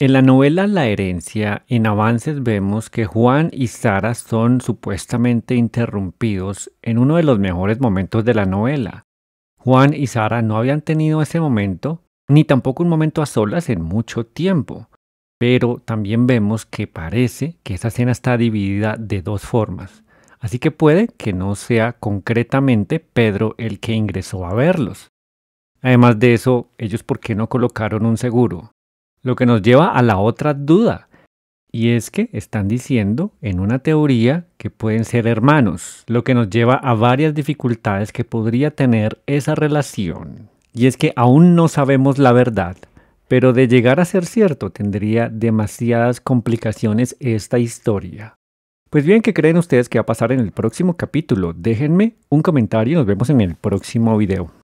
En la novela La herencia, en avances vemos que Juan y Sara son supuestamente interrumpidos en uno de los mejores momentos de la novela. Juan y Sara no habían tenido ese momento, ni tampoco un momento a solas en mucho tiempo, pero también vemos que parece que esa escena está dividida de dos formas. Así que puede que no sea concretamente Pedro el que ingresó a verlos. Además de eso, ellos por qué no colocaron un seguro, lo que nos lleva a la otra duda. Y es que están diciendo en una teoría que pueden ser hermanos, lo que nos lleva a varias dificultades que podría tener esa relación. Y es que aún no sabemos la verdad, pero de llegar a ser cierto tendría demasiadas complicaciones esta historia. Pues bien, ¿qué creen ustedes que va a pasar en el próximo capítulo? Déjenme un comentario y nos vemos en el próximo video.